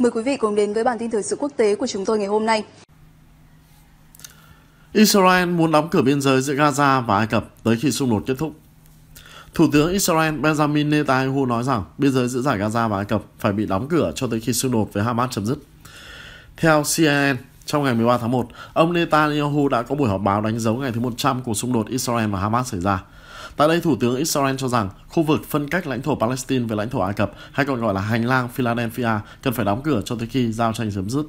Mời quý vị cùng đến với bản tin thời sự quốc tế của chúng tôi ngày hôm nay. Israel muốn đóng cửa biên giới giữa Gaza và Ai Cập tới khi xung đột kết thúc. Thủ tướng Israel Benjamin Netanyahu nói rằng biên giới giữa giải Gaza và Ai Cập phải bị đóng cửa cho tới khi xung đột với Hamas chấm dứt. Theo CNN, trong ngày 13 tháng 1, ông Netanyahu đã có buổi họp báo đánh dấu ngày thứ 100 của xung đột Israel và Hamas xảy ra – Tại đây, Thủ tướng Israel cho rằng khu vực phân cách lãnh thổ Palestine với lãnh thổ Ai Cập hay còn gọi là hành lang Philadelphia cần phải đóng cửa cho tới khi giao tranh chấm dứt.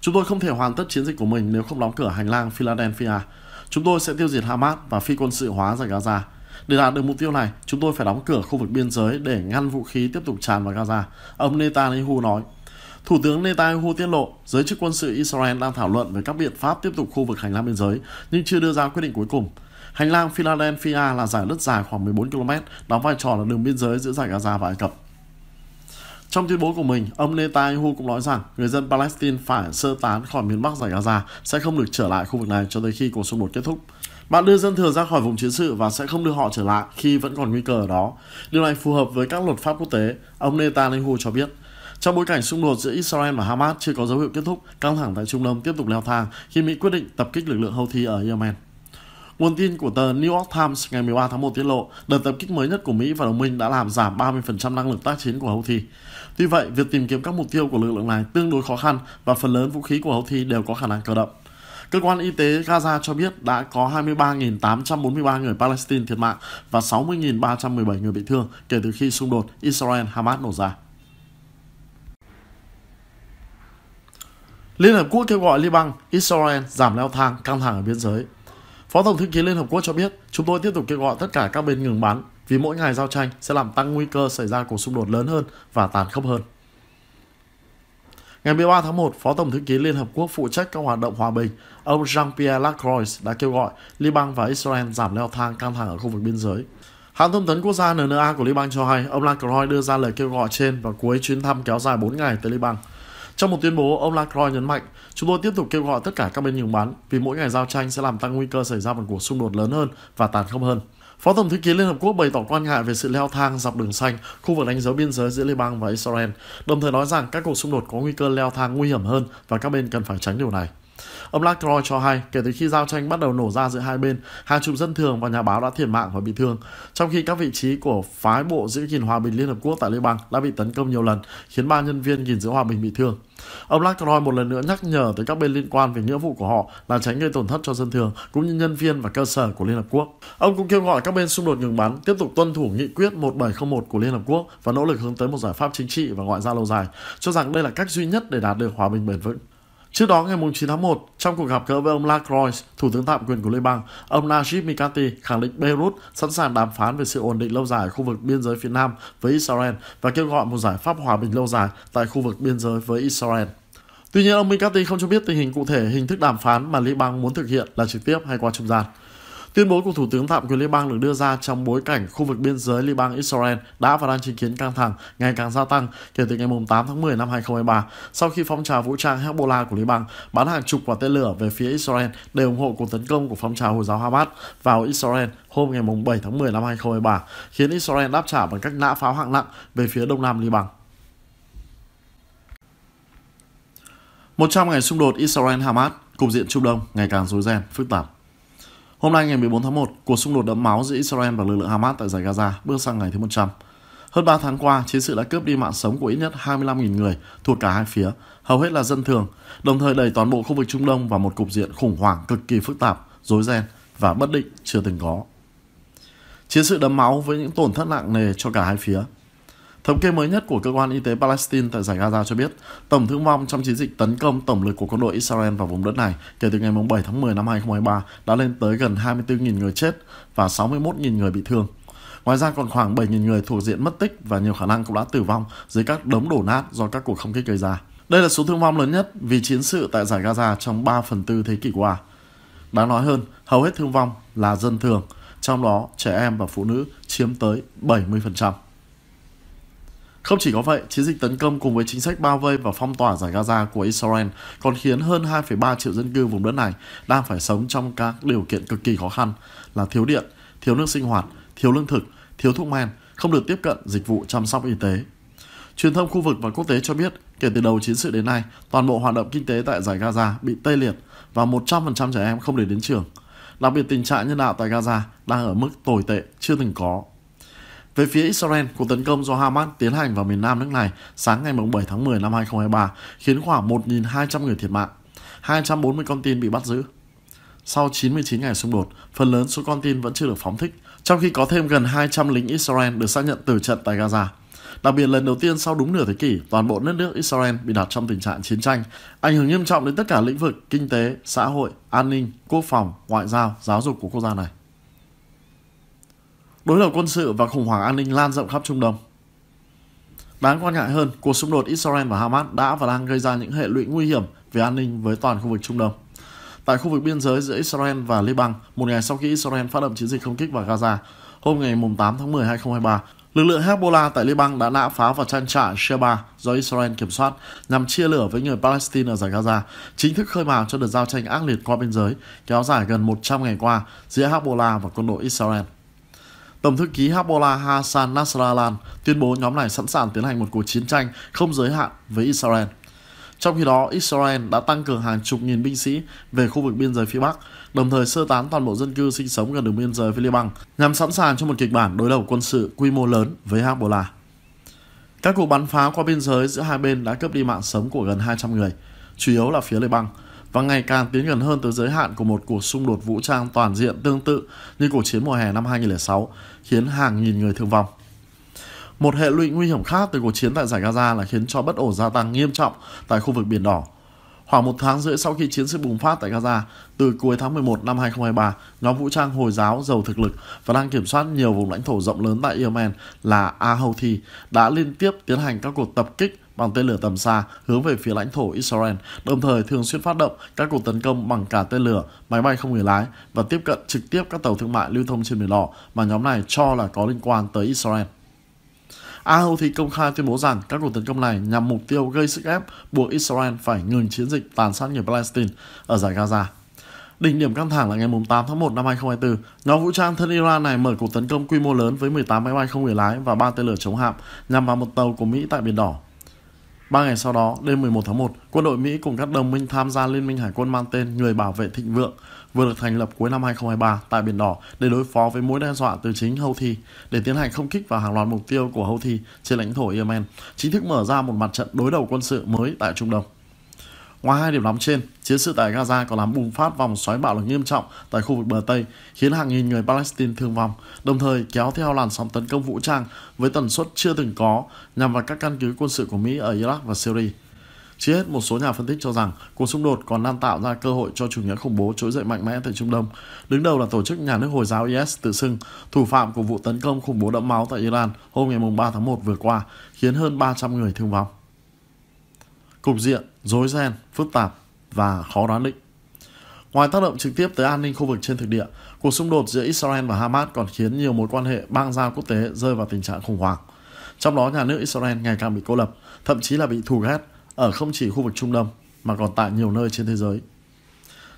Chúng tôi không thể hoàn tất chiến dịch của mình nếu không đóng cửa hành lang Philadelphia. Chúng tôi sẽ tiêu diệt Hamas và phi quân sự hóa giải Gaza. Để đạt được mục tiêu này, chúng tôi phải đóng cửa khu vực biên giới để ngăn vũ khí tiếp tục tràn vào Gaza, ông Netanyahu nói. Thủ tướng Netanyahu tiết lộ, giới chức quân sự Israel đang thảo luận về các biện pháp tiếp tục khu vực hành lang biên giới, nhưng chưa đưa ra quyết định cuối cùng. Hành lang Philadelphia là giải đất dài khoảng 14 km, đóng vai trò là đường biên giới giữa giải Gaza và Ai Cập. Trong tuyên bố của mình, ông Netanyahu cũng nói rằng người dân Palestine phải sơ tán khỏi miền Bắc giải Gaza sẽ không được trở lại khu vực này cho tới khi cuộc xung đột kết thúc. Bạn đưa dân thường ra khỏi vùng chiến sự và sẽ không đưa họ trở lại khi vẫn còn nguy cơ ở đó. Điều này phù hợp với các luật pháp quốc tế, ông Netanyahu cho biết. Trong bối cảnh xung đột giữa Israel và Hamas chưa có dấu hiệu kết thúc, căng thẳng tại Trung Đông tiếp tục leo thang khi Mỹ quyết định tập kích lực lượng Houthi ở Yemen. Nguồn tin của tờ New York Times ngày 13 tháng 1 tiết lộ, đợt tập kích mới nhất của Mỹ và đồng minh đã làm giảm 30% năng lực tác chiến của Houthi. Tuy vậy, việc tìm kiếm các mục tiêu của lực lượng này tương đối khó khăn và phần lớn vũ khí của Houthi đều có khả năng cơ động. Cơ quan y tế Gaza cho biết đã có 23.843 người Palestine thiệt mạng và 60.317 người bị thương kể từ khi xung đột Israel-Hamas nổ ra. Liên Hợp Quốc kêu gọi Liban, Israel giảm leo thang căng thẳng ở biên giới. Phó Tổng thư ký Liên Hợp Quốc cho biết, chúng tôi tiếp tục kêu gọi tất cả các bên ngừng bắn vì mỗi ngày giao tranh sẽ làm tăng nguy cơ xảy ra cuộc xung đột lớn hơn và tàn khốc hơn. Ngày 13 tháng 1, Phó Tổng thư ký Liên Hợp Quốc phụ trách các hoạt động hòa bình, ông Jean-Pierre Lacroix đã kêu gọi Liban và Israel giảm leo thang căng thẳng ở khu vực biên giới. Hãng thông tấn quốc gia NNA của Liban cho hay ông Lacroix đưa ra lời kêu gọi trên vào cuối chuyến thăm kéo dài 4 ngày tới Liban. Trong một tuyên bố, ông Lacroix nhấn mạnh, chúng tôi tiếp tục kêu gọi tất cả các bên ngừng bắn vì mỗi ngày giao tranh sẽ làm tăng nguy cơ xảy ra một cuộc xung đột lớn hơn và tàn khốc hơn. Phó Tổng thư ký Liên Hợp Quốc bày tỏ quan ngại về sự leo thang dọc đường xanh, khu vực đánh dấu biên giới giữa Liban và Israel, đồng thời nói rằng các cuộc xung đột có nguy cơ leo thang nguy hiểm hơn và các bên cần phải tránh điều này. Ông Lacroix cho hay, kể từ khi giao tranh bắt đầu nổ ra giữa hai bên, hàng chục dân thường và nhà báo đã thiệt mạng và bị thương, trong khi các vị trí của phái bộ giữ gìn hòa bình Liên Hợp Quốc tại Liban đã bị tấn công nhiều lần, khiến ba nhân viên gìn giữ hòa bình bị thương. Ông Lacroix một lần nữa nhắc nhở tới các bên liên quan về nghĩa vụ của họ là tránh gây tổn thất cho dân thường cũng như nhân viên và cơ sở của Liên Hợp Quốc. Ông cũng kêu gọi các bên xung đột ngừng bắn tiếp tục tuân thủ nghị quyết 1701 của Liên Hợp Quốc và nỗ lực hướng tới một giải pháp chính trị và ngoại giao lâu dài, cho rằng đây là cách duy nhất để đạt được hòa bình bền vững. Trước đó ngày 9 tháng 1, trong cuộc gặp gỡ với ông Lacroix, Thủ tướng tạm quyền của Liên bang, ông Najib Mikati khẳng định Beirut sẵn sàng đàm phán về sự ổn định lâu dài ở khu vực biên giới phía Nam với Israel và kêu gọi một giải pháp hòa bình lâu dài tại khu vực biên giới với Israel. Tuy nhiên, ông Mikati không cho biết tình hình cụ thể hình thức đàm phán mà Liên bang muốn thực hiện là trực tiếp hay qua trung gian. Tuyên bố của Thủ tướng tạm quyền Liên bang được đưa ra trong bối cảnh khu vực biên giới Liên bang Israel đã và đang chứng kiến căng thẳng ngày càng gia tăng kể từ ngày 8 tháng 10 năm 2023 sau khi phong trào vũ trang Hezbollah của Liên bang bắn hàng chục quả tên lửa về phía Israel để ủng hộ cuộc tấn công của phong trào Hồi giáo Hamas vào Israel hôm ngày 7 tháng 10 năm 2023, khiến Israel đáp trả bằng cách nã pháo hạng nặng về phía đông nam Liban. 100 ngày xung đột Israel-Hamas, cục diện Trung Đông ngày càng rối ren, phức tạp. Hôm nay ngày 14 tháng 1, cuộc xung đột đẫm máu giữa Israel và lực lượng Hamas tại giải Gaza bước sang ngày thứ 100. Hơn 3 tháng qua, chiến sự đã cướp đi mạng sống của ít nhất 25.000 người thuộc cả hai phía, hầu hết là dân thường, đồng thời đẩy toàn bộ khu vực Trung Đông vào một cục diện khủng hoảng cực kỳ phức tạp, rối ren và bất định chưa từng có. Chiến sự đẫm máu với những tổn thất nặng nề cho cả hai phía Thống kê mới nhất của cơ quan y tế Palestine tại giải Gaza cho biết, tổng thương vong trong chiến dịch tấn công tổng lực của quân đội Israel vào vùng đất này kể từ ngày 7 tháng 10 năm 2023 đã lên tới gần 24.000 người chết và 61.000 người bị thương. Ngoài ra còn khoảng 7.000 người thuộc diện mất tích và nhiều khả năng cũng đã tử vong dưới các đống đổ nát do các cuộc không kích gây ra. Đây là số thương vong lớn nhất vì chiến sự tại giải Gaza trong 3 phần tư thế kỷ qua. Đáng nói hơn, hầu hết thương vong là dân thường, trong đó trẻ em và phụ nữ chiếm tới 70%. Không chỉ có vậy, chiến dịch tấn công cùng với chính sách bao vây và phong tỏa giải Gaza của Israel còn khiến hơn 2,3 triệu dân cư vùng đất này đang phải sống trong các điều kiện cực kỳ khó khăn là thiếu điện, thiếu nước sinh hoạt, thiếu lương thực, thiếu thuốc men, không được tiếp cận dịch vụ chăm sóc y tế. Truyền thông khu vực và quốc tế cho biết, kể từ đầu chiến sự đến nay, toàn bộ hoạt động kinh tế tại giải Gaza bị tê liệt và 100% trẻ em không được đến trường. Đặc biệt tình trạng nhân đạo tại Gaza đang ở mức tồi tệ chưa từng có về phía Israel, cuộc tấn công do Hamas tiến hành vào miền nam nước này sáng ngày 7 tháng 10 năm 2023 khiến khoảng 1.200 người thiệt mạng, 240 con tin bị bắt giữ. Sau 99 ngày xung đột, phần lớn số con tin vẫn chưa được phóng thích, trong khi có thêm gần 200 lính Israel được xác nhận tử trận tại Gaza. Đặc biệt lần đầu tiên sau đúng nửa thế kỷ, toàn bộ đất nước Israel bị đặt trong tình trạng chiến tranh, ảnh hưởng nghiêm trọng đến tất cả lĩnh vực kinh tế, xã hội, an ninh, quốc phòng, ngoại giao, giáo dục của quốc gia này đối lập quân sự và khủng hoảng an ninh lan rộng khắp Trung Đông. Đáng quan ngại hơn, cuộc xung đột Israel và Hamas đã và đang gây ra những hệ lụy nguy hiểm về an ninh với toàn khu vực Trung Đông. Tại khu vực biên giới giữa Israel và Liban, một ngày sau khi Israel phát động chiến dịch không kích vào Gaza, hôm ngày 8 tháng 10, 2023, lực lượng Hezbollah tại Liban đã nã phá vào trang trại Sheba do Israel kiểm soát nhằm chia lửa với người Palestine ở giải Gaza, chính thức khơi mào cho đợt giao tranh ác liệt qua biên giới kéo dài gần 100 ngày qua giữa Hezbollah và quân đội Israel. Tổng thư ký Hezbollah Hassan Nasrallah tuyên bố nhóm này sẵn sàng tiến hành một cuộc chiến tranh không giới hạn với Israel. Trong khi đó, Israel đã tăng cường hàng chục nghìn binh sĩ về khu vực biên giới phía Bắc, đồng thời sơ tán toàn bộ dân cư sinh sống gần đường biên giới với Liban, nhằm sẵn sàng cho một kịch bản đối đầu quân sự quy mô lớn với Hezbollah. Các cuộc bắn phá qua biên giới giữa hai bên đã cướp đi mạng sống của gần 200 người, chủ yếu là phía Liban, và ngày càng tiến gần hơn tới giới hạn của một cuộc xung đột vũ trang toàn diện tương tự như cuộc chiến mùa hè năm 2006, khiến hàng nghìn người thương vong. Một hệ lụy nguy hiểm khác từ cuộc chiến tại giải Gaza là khiến cho bất ổn gia tăng nghiêm trọng tại khu vực Biển Đỏ. Khoảng một tháng rưỡi sau khi chiến sự bùng phát tại Gaza, từ cuối tháng 11 năm 2023, nhóm vũ trang Hồi giáo giàu thực lực và đang kiểm soát nhiều vùng lãnh thổ rộng lớn tại Yemen là ahouthi đã liên tiếp tiến hành các cuộc tập kích bằng tên lửa tầm xa hướng về phía lãnh thổ Israel, đồng thời thường xuyên phát động các cuộc tấn công bằng cả tên lửa, máy bay không người lái và tiếp cận trực tiếp các tàu thương mại lưu thông trên biển đỏ mà nhóm này cho là có liên quan tới Israel. A thì công khai tuyên bố rằng các cuộc tấn công này nhằm mục tiêu gây sức ép buộc Israel phải ngừng chiến dịch tàn sát người Palestine ở giải Gaza. Đỉnh điểm căng thẳng là ngày 8 tháng 1 năm 2024, nhóm vũ trang thân Iran này mở cuộc tấn công quy mô lớn với 18 máy bay không người lái và 3 tên lửa chống hạm nhằm vào một tàu của Mỹ tại Biển Đỏ Ba ngày sau đó, đêm 11 tháng 1, quân đội Mỹ cùng các đồng minh tham gia liên minh hải quân mang tên Người Bảo vệ Thịnh Vượng vừa được thành lập cuối năm 2023 tại Biển Đỏ để đối phó với mối đe dọa từ chính Houthi để tiến hành không kích vào hàng loạt mục tiêu của Houthi trên lãnh thổ Yemen, chính thức mở ra một mặt trận đối đầu quân sự mới tại Trung Đông. Ngoài hai điểm nóng trên, chiến sự tại Gaza còn làm bùng phát vòng xoáy bạo lực nghiêm trọng tại khu vực bờ Tây, khiến hàng nghìn người Palestine thương vong, đồng thời kéo theo làn sóng tấn công vũ trang với tần suất chưa từng có nhằm vào các căn cứ quân sự của Mỹ ở Iraq và Syria. Chỉ hết, một số nhà phân tích cho rằng cuộc xung đột còn đang tạo ra cơ hội cho chủ nghĩa khủng bố trỗi dậy mạnh mẽ tại Trung Đông. Đứng đầu là tổ chức nhà nước Hồi giáo IS tự xưng, thủ phạm của vụ tấn công khủng bố đẫm máu tại Iran hôm ngày 3 tháng 1 vừa qua, khiến hơn 300 người thương vong cục diện, rối ren, phức tạp và khó đoán định. Ngoài tác động trực tiếp tới an ninh khu vực trên thực địa, cuộc xung đột giữa Israel và Hamas còn khiến nhiều mối quan hệ bang giao quốc tế rơi vào tình trạng khủng hoảng. Trong đó, nhà nước Israel ngày càng bị cô lập, thậm chí là bị thù ghét ở không chỉ khu vực Trung Đông mà còn tại nhiều nơi trên thế giới.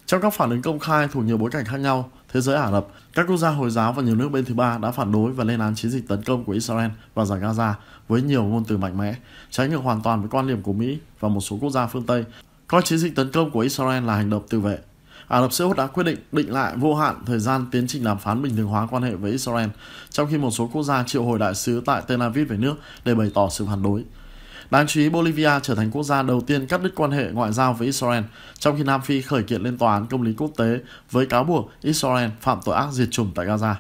Trong các phản ứng công khai thuộc nhiều bối cảnh khác nhau, thế giới Ả Rập, các quốc gia Hồi giáo và nhiều nước bên thứ ba đã phản đối và lên án chiến dịch tấn công của Israel và giải Gaza với nhiều ngôn từ mạnh mẽ, trái ngược hoàn toàn với quan điểm của Mỹ và một số quốc gia phương Tây, coi chiến dịch tấn công của Israel là hành động tự vệ. Ả Rập Xê Út đã quyết định định lại vô hạn thời gian tiến trình đàm phán bình thường hóa quan hệ với Israel, trong khi một số quốc gia triệu hồi đại sứ tại Tel Aviv về nước để bày tỏ sự phản đối. Đáng chú ý, Bolivia trở thành quốc gia đầu tiên cắt đứt quan hệ ngoại giao với Israel, trong khi Nam Phi khởi kiện lên tòa án công lý quốc tế với cáo buộc Israel phạm tội ác diệt chủng tại Gaza.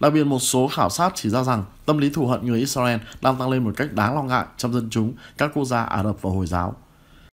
Đặc biệt, một số khảo sát chỉ ra rằng tâm lý thù hận người Israel đang tăng lên một cách đáng lo ngại trong dân chúng các quốc gia Ả Rập và Hồi giáo.